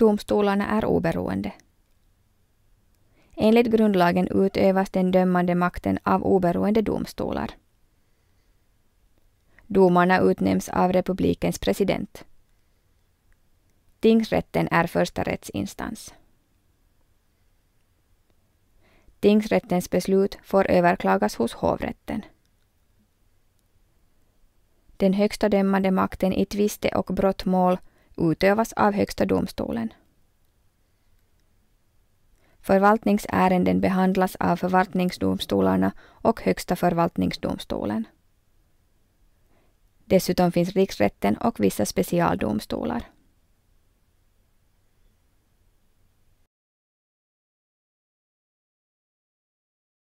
Domstolarna är oberoende. Enligt grundlagen utövas den dömande makten av oberoende domstolar. Domarna utnämns av republikens president. Tingsrätten är första rättsinstans. Tingsrättens beslut får överklagas hos hovrätten. Den högsta dömande makten i tviste och brottmål utövas av Högsta domstolen. Förvaltningsärenden behandlas av förvaltningsdomstolarna och Högsta förvaltningsdomstolen. Dessutom finns riksrätten och vissa specialdomstolar.